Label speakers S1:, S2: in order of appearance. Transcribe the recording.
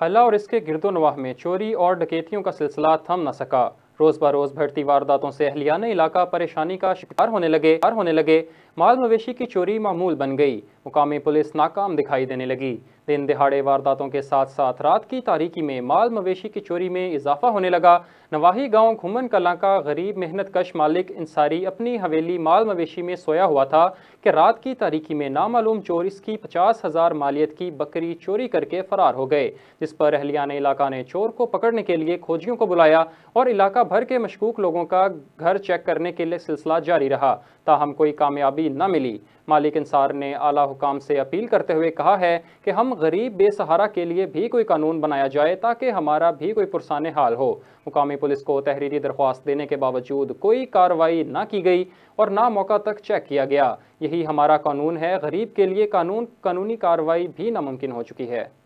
S1: हल्ला और इसके गिरदोनवाह में चोरी और डकैतियों का सिलसिला थम न सका रोज बरोज बढ़ती वारदातों से अहलियाना इलाका परेशानी का शिकार होने लगे होने लगे माल मवेशी की चोरी मामूल बन गई मुकामी पुलिस नाकाम दिखाई देने लगी दिन दिहाड़े वारदातों के साथ साथ रात की तारीकी में माल मवेशी की चोरी में इजाफा होने लगा नवाही गांव घुमन कला का गरीब मेहनत कश मालिक इंसारी अपनी हवेली माल मवेशी में सोया हुआ था कि रात की तारीकी में नामालूम चोर इसकी पचास हज़ार मालियत की बकरी चोरी करके फरार हो गए जिस पर अहलियान इलाका ने चोर को पकड़ने के लिए खोजियों को बुलाया और इलाका भर के मशकूक लोगों का घर चेक करने के लिए सिलसिला जारी रहा ताहम कोई कामयाबी न मिली मालिक इंसार ने आला हुकाम से अपील करते हुए कहा है कि हम गरीब बेसहारा के लिए भी कोई कानून बनाया जाए ताकि हमारा भी कोई पुरसान हाल हो मुकामी पुलिस को तहरीरी दरख्वास्त देने के बावजूद कोई कार्रवाई ना की गई और ना मौका तक चेक किया गया यही हमारा कानून है गरीब के लिए कानून कानूनी कार्रवाई भी नामुमकिन हो चुकी है